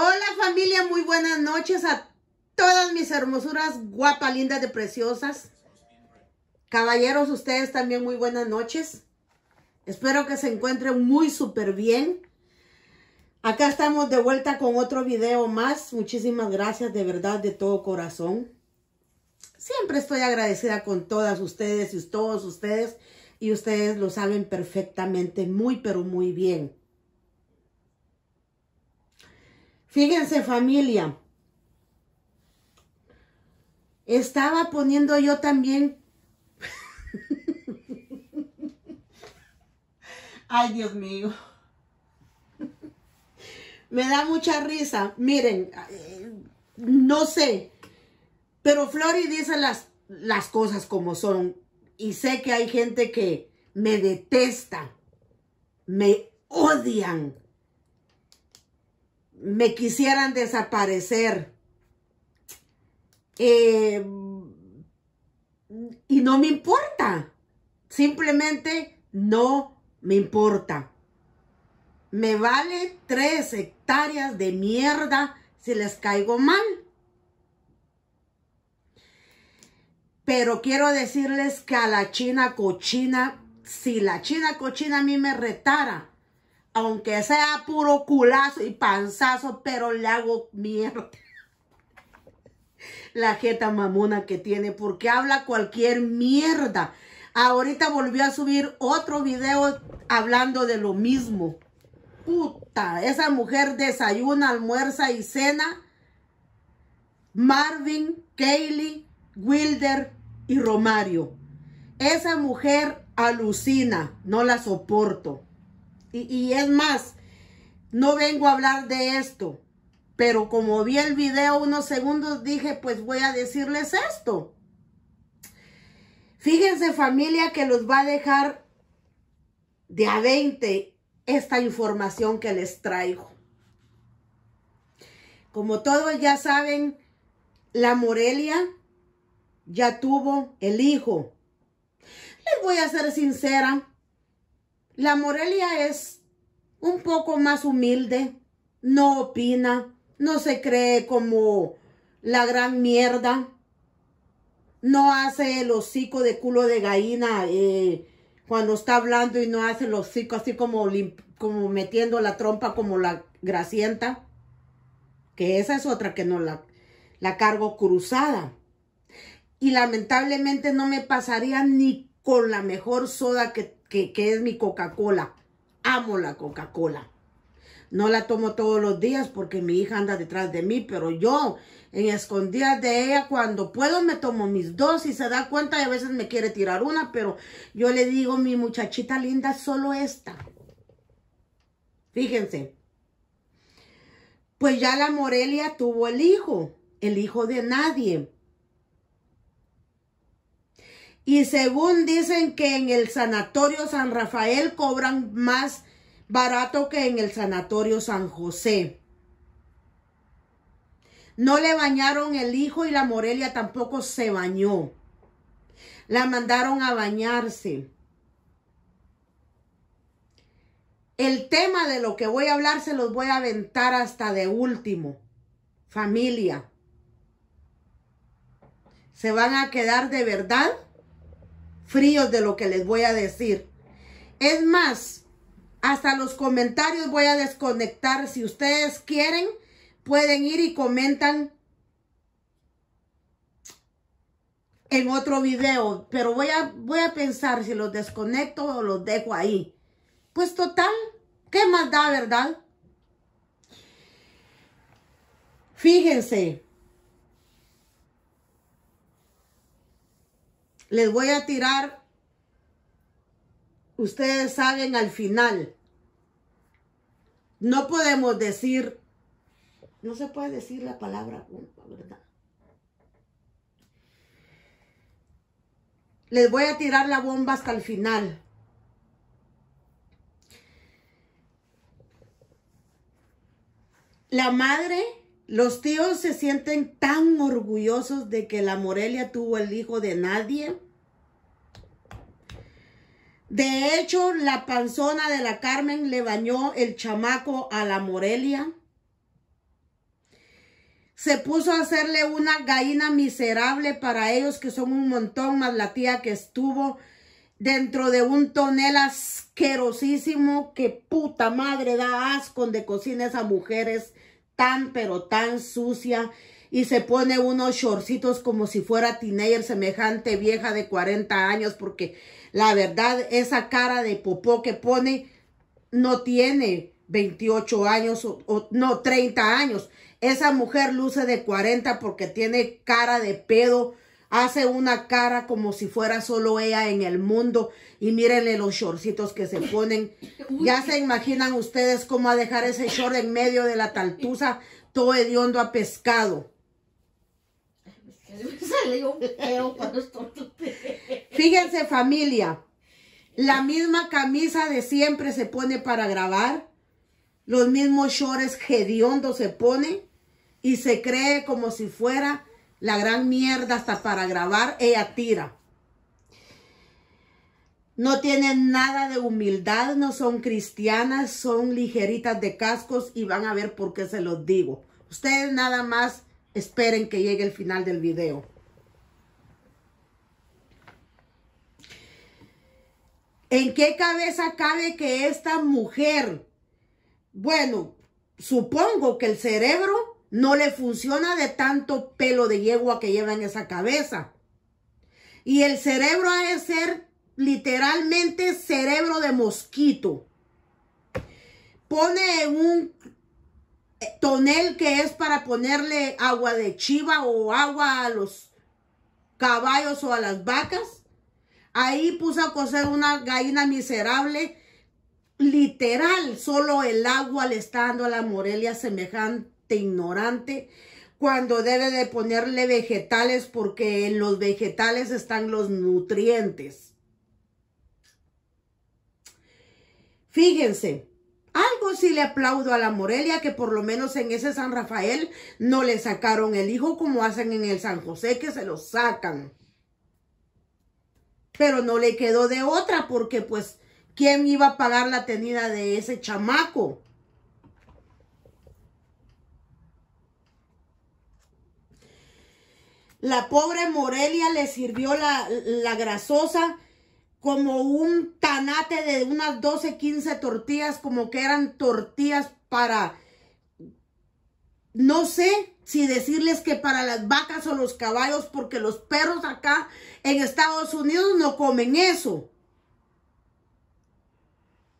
Hola familia, muy buenas noches a todas mis hermosuras guapa, lindas de preciosas. Caballeros, ustedes también muy buenas noches. Espero que se encuentren muy súper bien. Acá estamos de vuelta con otro video más. Muchísimas gracias de verdad, de todo corazón. Siempre estoy agradecida con todas ustedes y todos ustedes. Y ustedes lo saben perfectamente, muy pero muy bien. Fíjense familia, estaba poniendo yo también... Ay, Dios mío. Me da mucha risa. Miren, eh, no sé. Pero Flori dice las, las cosas como son. Y sé que hay gente que me detesta. Me odian me quisieran desaparecer. Eh, y no me importa. Simplemente no me importa. Me vale tres hectáreas de mierda si les caigo mal. Pero quiero decirles que a la China cochina, si la China cochina a mí me retara, aunque sea puro culazo y panzazo, pero le hago mierda. La jeta mamona que tiene, porque habla cualquier mierda. Ahorita volvió a subir otro video hablando de lo mismo. Puta, esa mujer desayuna, almuerza y cena. Marvin, Kaylee, Wilder y Romario. Esa mujer alucina, no la soporto. Y, es más, no vengo a hablar de esto, pero como vi el video unos segundos, dije, pues voy a decirles esto. Fíjense familia que los va a dejar de a 20 esta información que les traigo. Como todos ya saben, la Morelia ya tuvo el hijo. Les voy a ser sincera, la Morelia es un poco más humilde, no opina, no se cree como la gran mierda, no hace el hocico de culo de gallina eh, cuando está hablando y no hace el hocico así como, como metiendo la trompa como la grasienta, que esa es otra que no la, la cargo cruzada. Y lamentablemente no me pasaría ni con la mejor soda que que, es mi Coca-Cola. Amo la Coca-Cola. No la tomo todos los días porque mi hija anda detrás de mí, pero yo en escondidas de ella cuando puedo me tomo mis dos y se da cuenta y a veces me quiere tirar una, pero yo le digo, mi muchachita linda, solo esta. Fíjense. Pues ya la Morelia tuvo el hijo, el hijo de nadie. Y según dicen que en el Sanatorio San Rafael cobran más barato que en el Sanatorio San José. No le bañaron el hijo y la Morelia tampoco se bañó. La mandaron a bañarse. El tema de lo que voy a hablar se los voy a aventar hasta de último. Familia. ¿Se van a quedar de verdad? fríos de lo que les voy a decir. Es más, hasta los comentarios voy a desconectar. Si ustedes quieren, pueden ir y comentan en otro video. Pero voy a, voy a pensar si los desconecto o los dejo ahí. Pues total, ¿qué más da, verdad? Fíjense. Les voy a tirar, ustedes saben, al final. No podemos decir, no se puede decir la palabra, ¿verdad? Les voy a tirar la bomba hasta el final. La madre los tíos se sienten tan orgullosos de que la Morelia tuvo el hijo de nadie. De hecho, la panzona de la Carmen le bañó el chamaco a la Morelia. Se puso a hacerle una gallina miserable para ellos, que son un montón, más la tía que estuvo dentro de un tonel asquerosísimo que puta madre da asco de cocina a mujeres tan pero tan sucia y se pone unos shortcitos como si fuera teenager semejante vieja de 40 años porque la verdad esa cara de popó que pone no tiene 28 años o, o, no 30 años. Esa mujer luce de 40 porque tiene cara de pedo hace una cara como si fuera solo ella en el mundo y mírenle los shortcitos que se ponen. Ya se imaginan ustedes cómo a dejar ese short en medio de la taltuza, todo hediondo a pescado. Fíjense familia, la misma camisa de siempre se pone para grabar, los mismos shorts hediondo se pone y se cree como si fuera la gran mierda hasta para grabar, ella tira. No tienen nada de humildad, no son cristianas, son ligeritas de cascos y van a ver por qué se los digo. Ustedes nada más esperen que llegue el final del video. ¿En qué cabeza cabe que esta mujer, bueno, supongo que el cerebro no le funciona de tanto pelo de yegua que lleva en esa cabeza. Y el cerebro ha de ser literalmente cerebro de mosquito. Pone un eh, tonel que es para ponerle agua de chiva o agua a los caballos o a las vacas. Ahí puso a coser una gallina miserable. Literal, solo el agua le está dando a la Morelia semejante ignorante cuando debe de ponerle vegetales porque en los vegetales están los nutrientes. Fíjense, algo sí le aplaudo a la Morelia que por lo menos en ese San Rafael no le sacaron el hijo como hacen en el San José que se lo sacan. Pero no le quedó de otra porque pues ¿quién iba a pagar la tenida de ese chamaco? La pobre Morelia le sirvió la, grasosa como un tanate de unas 12, 15 tortillas, como que eran tortillas para, no sé si decirles que para las vacas o los caballos, porque los perros acá en Estados Unidos no comen eso.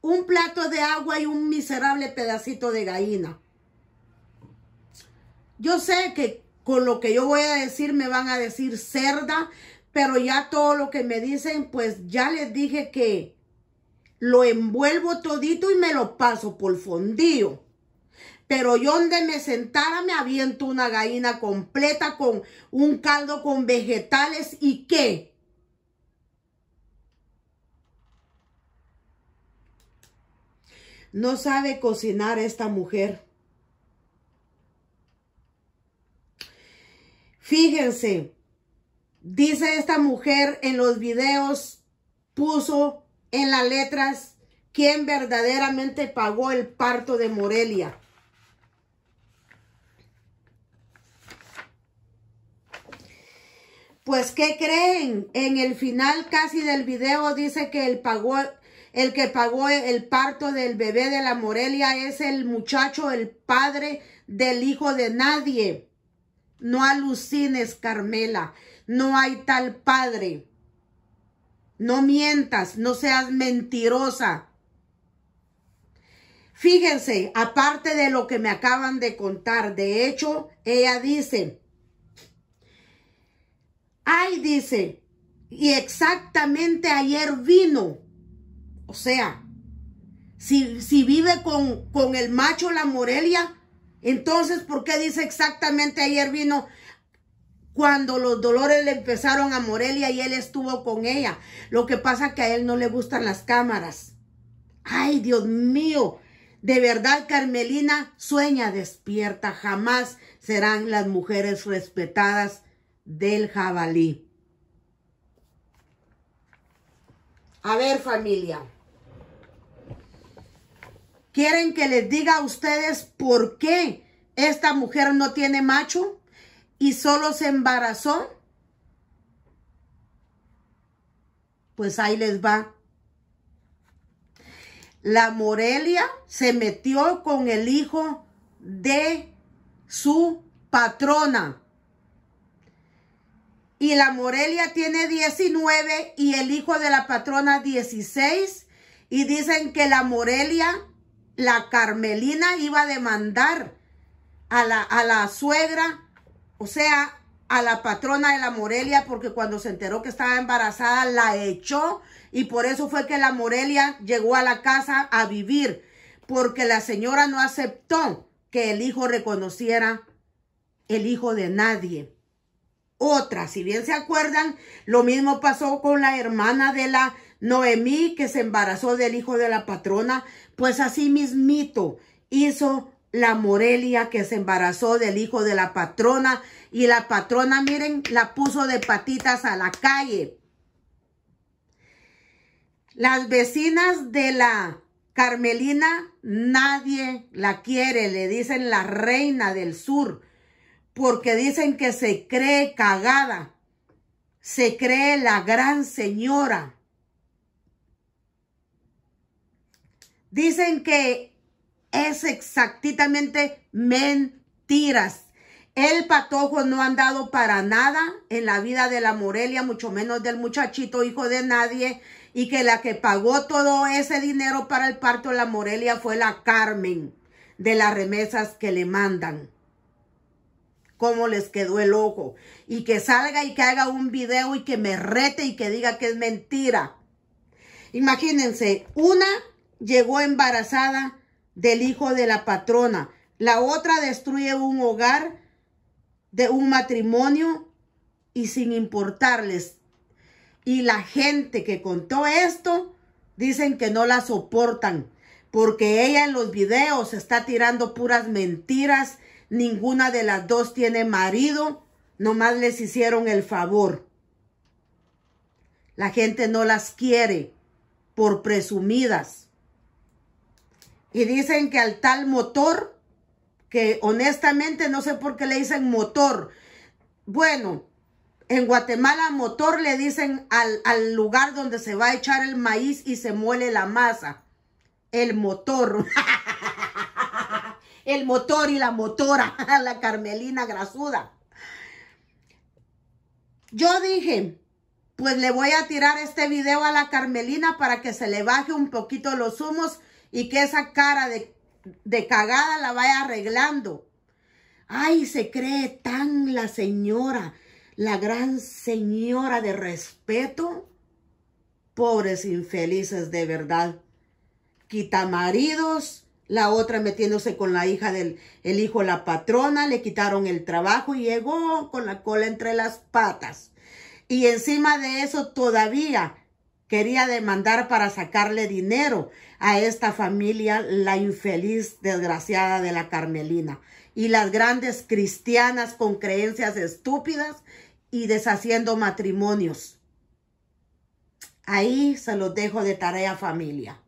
Un plato de agua y un miserable pedacito de gallina. Yo sé que con lo que yo voy a decir me van a decir cerda, pero ya todo lo que me dicen, pues ya les dije que lo envuelvo todito y me lo paso por fondillo. Pero yo donde me sentara me aviento una gallina completa con un caldo con vegetales y qué. No sabe cocinar esta mujer. Fíjense, dice esta mujer en los videos, puso en las letras quién verdaderamente pagó el parto de Morelia. Pues, ¿qué creen? En el final casi del video dice que el, el que pagó el parto del bebé de la Morelia es el muchacho, el padre del hijo de nadie. No alucines, Carmela. No hay tal padre. No mientas, no seas mentirosa. Fíjense, aparte de lo que me acaban de contar, de hecho, ella dice, ay, dice, y exactamente ayer vino. O sea, si, si vive con, con el macho la Morelia, entonces, ¿por qué dice exactamente ayer vino cuando los dolores le empezaron a Morelia y él estuvo con ella? Lo que pasa que a él no le gustan las cámaras. Ay, Dios mío. De verdad, Carmelina, sueña despierta. Jamás serán las mujeres respetadas del jabalí. A ver, familia. ¿Quieren que les diga a ustedes por qué esta mujer no tiene macho y solo se embarazó? Pues ahí les va. La Morelia se metió con el hijo de su patrona. Y la Morelia tiene 19 y el hijo de la patrona 16. Y dicen que la Morelia la Carmelina iba a demandar a la, a la suegra, o sea, a la patrona de la Morelia porque cuando se enteró que estaba embarazada la echó y por eso fue que la Morelia llegó a la casa a vivir porque la señora no aceptó que el hijo reconociera el hijo de nadie. Otra, si bien se acuerdan, lo mismo pasó con la hermana de la Noemí, que se embarazó del hijo de la patrona, pues así mismito hizo la Morelia, que se embarazó del hijo de la patrona, y la patrona, miren, la puso de patitas a la calle. Las vecinas de la Carmelina, nadie la quiere, le dicen la reina del sur, porque dicen que se cree cagada, se cree la gran señora. Dicen que es exactamente mentiras. El patojo no ha andado para nada en la vida de la Morelia, mucho menos del muchachito hijo de nadie. Y que la que pagó todo ese dinero para el parto de la Morelia fue la Carmen de las remesas que le mandan. Cómo les quedó el ojo. Y que salga y que haga un video y que me rete y que diga que es mentira. Imagínense, una llegó embarazada del hijo de la patrona. La otra destruye un hogar de un matrimonio y sin importarles. Y la gente que contó esto dicen que no la soportan porque ella en los videos está tirando puras mentiras. Ninguna de las dos tiene marido. Nomás les hicieron el favor. La gente no las quiere por presumidas. Y dicen que al tal motor, que honestamente no sé por qué le dicen motor. Bueno, en Guatemala motor le dicen al, lugar donde se va a echar el maíz y se muele la masa. El motor. el motor y la motora, la Carmelina grasuda. Yo dije, pues le voy a tirar este video a la Carmelina para que se le baje un poquito los humos y que esa cara de, cagada la vaya arreglando. Ay, se cree tan la señora, la gran señora de respeto. Pobres infelices de verdad. Quita maridos, la otra metiéndose con la hija del el hijo, la patrona, le quitaron el trabajo y llegó con la cola entre las patas. Y encima de eso todavía Quería demandar para sacarle dinero a esta familia, la infeliz desgraciada de la Carmelina. Y las grandes cristianas con creencias estúpidas y deshaciendo matrimonios. Ahí se los dejo de tarea familia.